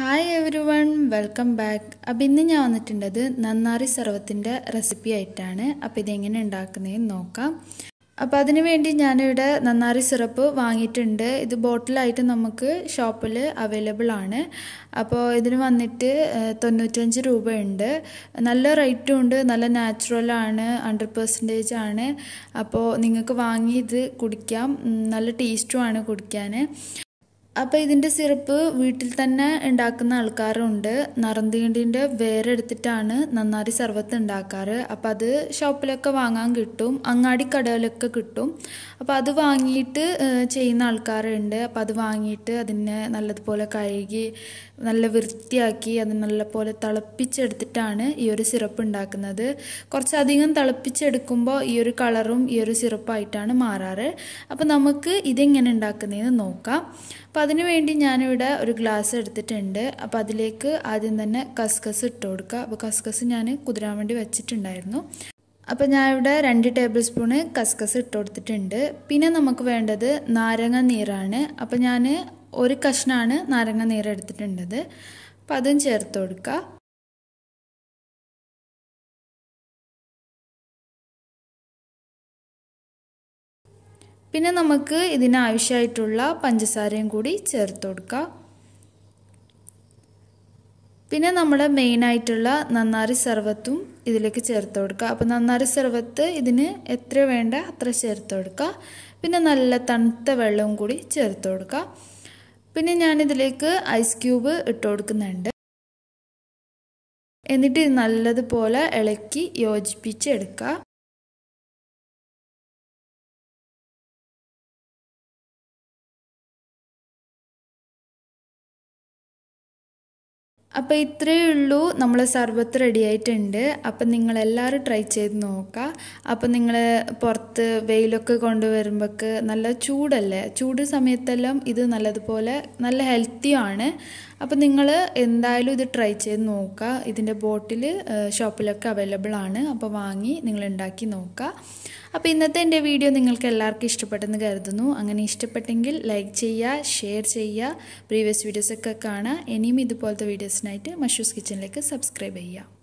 hi everyone welcome back അപ്പം ഇന്ന് ഞാൻ വന്നിട്ടുണ്ടത് നന്നാറി സർവത്തിൻ്റെ റെസിപ്പി ആയിട്ടാണ് അപ്പോൾ ഇതെങ്ങനെ ഉണ്ടാക്കുന്നതെന്ന് നോക്കാം അപ്പോൾ അതിന് വേണ്ടി ഞാനിവിടെ നന്നാറി സിറപ്പ് വാങ്ങിയിട്ടുണ്ട് ഇത് ബോട്ടിലായിട്ട് നമുക്ക് ഷോപ്പിൽ അവൈലബിൾ ആണ് അപ്പോൾ ഇതിന് വന്നിട്ട് തൊണ്ണൂറ്റഞ്ച് രൂപയുണ്ട് നല്ല റേറ്റും ഉണ്ട് നല്ല നാച്ചുറലാണ് ഹൺഡ്രഡ് പെർസെൻറ്റേജ് ആണ് അപ്പോൾ നിങ്ങൾക്ക് വാങ്ങി ഇത് കുടിക്കാം നല്ല ടേസ്റ്റും ആണ് കുടിക്കാൻ അപ്പോൾ ഇതിൻ്റെ സിറപ്പ് വീട്ടിൽ തന്നെ ഉണ്ടാക്കുന്ന ആൾക്കാരുണ്ട് നറന്തീണ്ടിൻ്റെ വേരെടുത്തിട്ടാണ് നന്നാരി സർവത്ത് ഉണ്ടാക്കാറ് അപ്പോൾ അത് ഷോപ്പിലൊക്കെ വാങ്ങാൻ കിട്ടും അങ്ങാടി കടയിലൊക്കെ കിട്ടും അപ്പോൾ അത് വാങ്ങിയിട്ട് ചെയ്യുന്ന ആൾക്കാരുണ്ട് അപ്പോൾ അത് വാങ്ങിയിട്ട് അതിനെ നല്ലതുപോലെ കഴുകി നല്ല വൃത്തിയാക്കി അത് നല്ലപോലെ തിളപ്പിച്ചെടുത്തിട്ടാണ് ഈ ഒരു സിറപ്പ് ഉണ്ടാക്കുന്നത് കുറച്ചധികം തിളപ്പിച്ചെടുക്കുമ്പോൾ ഈ ഒരു കളറും ഈ ഒരു സിറപ്പായിട്ടാണ് മാറാറ് അപ്പോൾ നമുക്ക് ഇതെങ്ങനെ ഉണ്ടാക്കുന്നതെന്ന് നോക്കാം അപ്പോൾ അപ്പോൾ അതിന് വേണ്ടി ഞാനിവിടെ ഒരു ഗ്ലാസ് എടുത്തിട്ടുണ്ട് അപ്പോൾ അതിലേക്ക് ആദ്യം തന്നെ കസ്കസ് ഇട്ട് കൊടുക്കുക അപ്പോൾ കസ്കസ് ഞാൻ കുതിരാൻ വേണ്ടി വെച്ചിട്ടുണ്ടായിരുന്നു അപ്പോൾ ഞാൻ ഇവിടെ രണ്ട് ടേബിൾ സ്പൂണ് കസ്കസ് ഇട്ട് കൊടുത്തിട്ടുണ്ട് പിന്നെ നമുക്ക് വേണ്ടത് നാരങ്ങ നീരാണ് അപ്പോൾ ഞാൻ ഒരു കഷ്ണമാണ് നാരങ്ങ നീര് എടുത്തിട്ടുണ്ടത് അപ്പോൾ അതും ചേർത്ത് കൊടുക്കുക പിന്നെ നമുക്ക് ഇതിനാവശ്യമായിട്ടുള്ള പഞ്ചസാരയും കൂടി ചേർത്ത് കൊടുക്കാം പിന്നെ നമ്മുടെ മെയിനായിട്ടുള്ള നന്നാരി സർവത്തും ഇതിലേക്ക് ചേർത്ത് കൊടുക്കുക അപ്പോൾ നന്നാരി സർവത്ത് ഇതിന് എത്ര വേണ്ട അത്ര ചേർത്ത് കൊടുക്കുക പിന്നെ നല്ല തണുത്ത വെള്ളവും കൂടി ചേർത്ത് കൊടുക്കുക പിന്നെ ഞാനിതിലേക്ക് ഐസ് ക്യൂബ് ഇട്ട് കൊടുക്കുന്നുണ്ട് എന്നിട്ട് നല്ലതുപോലെ ഇളക്കി യോജിപ്പിച്ചെടുക്കുക അപ്പോൾ ഇത്രയേ ഉള്ളൂ നമ്മൾ സർബത്ത് റെഡി ആയിട്ടുണ്ട് അപ്പം നിങ്ങളെല്ലാവരും ട്രൈ ചെയ്ത് നോക്കുക അപ്പം നിങ്ങൾ പുറത്ത് വെയിലൊക്കെ കൊണ്ടുവരുമ്പോൾക്ക് നല്ല ചൂടല്ലേ ചൂട് സമയത്തെല്ലാം ഇത് നല്ലതുപോലെ നല്ല ഹെൽത്തിയാണ് അപ്പോൾ നിങ്ങൾ എന്തായാലും ഇത് ട്രൈ ചെയ്ത് നോക്കുക ഇതിൻ്റെ ബോട്ടിൽ ഷോപ്പിലൊക്കെ അവൈലബിൾ ആണ് അപ്പോൾ വാങ്ങി നിങ്ങൾ ഉണ്ടാക്കി നോക്കുക അപ്പോൾ ഇന്നത്തെ എൻ്റെ വീഡിയോ നിങ്ങൾക്ക് എല്ലാവർക്കും ഇഷ്ടപ്പെട്ടെന്ന് കരുതുന്നു അങ്ങനെ ഇഷ്ടപ്പെട്ടെങ്കിൽ ലൈക്ക് ചെയ്യുക ഷെയർ ചെയ്യുക പ്രീവിയസ് വീഡിയോസൊക്കെ കാണുക ഇനിയും ഇതുപോലത്തെ വീഡിയോസിനായിട്ട് മഷൂസ് കിച്ചണിലേക്ക് സബ്സ്ക്രൈബ് ചെയ്യുക